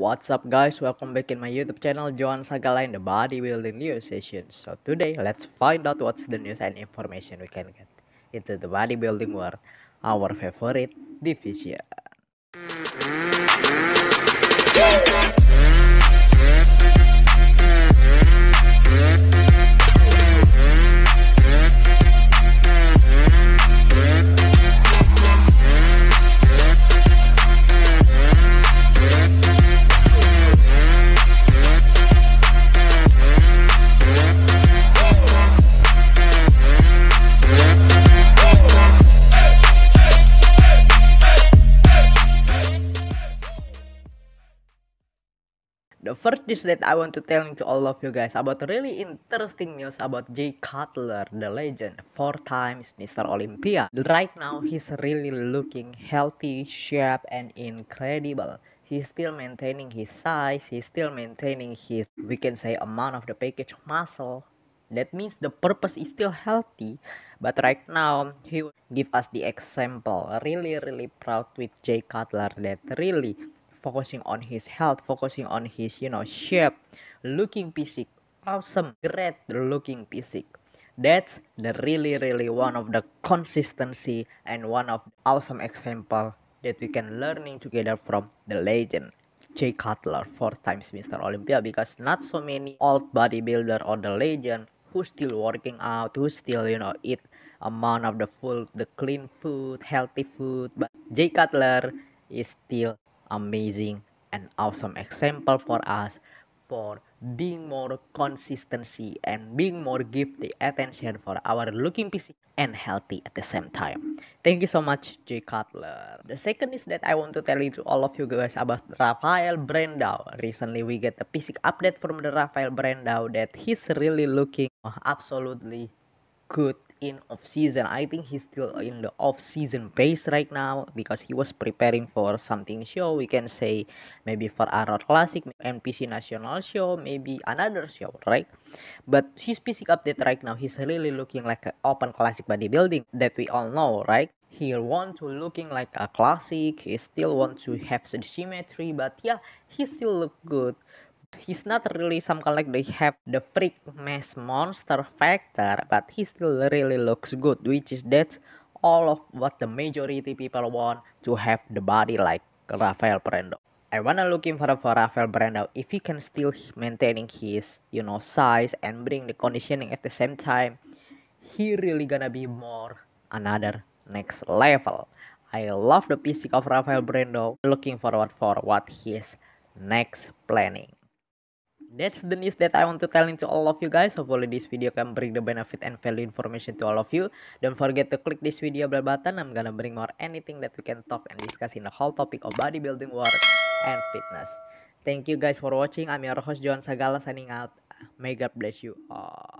What's up guys, welcome back in my YouTube channel Johan Sagalain, the bodybuilding news session. So today, let's find out what's the news and information we can get into the bodybuilding world, our favorite division. The first news that I want to tell to all of you guys about really interesting news about Jay Cutler, the legend, four times Mr. Olympia. Right now, he's really looking healthy, sharp, and incredible. He's still maintaining his size, he's still maintaining his, we can say, amount of the package muscle. That means the purpose is still healthy. But right now, he will give us the example. Really, really proud with Jay Cutler that really focusing on his health, focusing on his you know shape, looking physique, awesome, great looking physique. That's the really really one of the consistency and one of awesome example that we can learning together from the legend. Jay Cutler, four times Mr. Olympia, because not so many old bodybuilder or the legend who still working out, who still you know eat amount of the full the clean food, healthy food, but Jay Cutler is still amazing and awesome example for us for being more consistency and being more give the attention for our looking PC and healthy at the same time. Thank you so much, Jay Cutler. The second is that I want to tell you to all of you guys about Rafael Brandao. Recently, we get a PC update from the Rafael Brandao that he's really looking absolutely good in off season. I think he's still in the off season phase right now because he was preparing for something show. We can say maybe for Arnold Classic, NPC National Show, maybe another show, right? But his physique update right now, he's really looking like an open classic bodybuilding that we all know, right? He want to looking like a classic. He still want to have symmetry, but yeah, he still look good He's not really something like they have the freak mass monster factor, but he still really looks good, which is that's all of what the majority people want to have the body like Rafael Brando. I wanna looking for for Rafael Brando if he can still maintaining his you know size and bring the conditioning at the same time, he really gonna be more another next level. I love the physique of Rafael Brando. Looking forward for what his next planning. That's the news that I want to tell to all of you guys. Hopefully this video can bring the benefit and value information to all of you. Don't forget to click this video bell button. I'm gonna bring more anything that we can talk and discuss in the whole topic of bodybuilding, world and fitness. Thank you guys for watching. I'm your host John Sagala signing out. May God bless you all.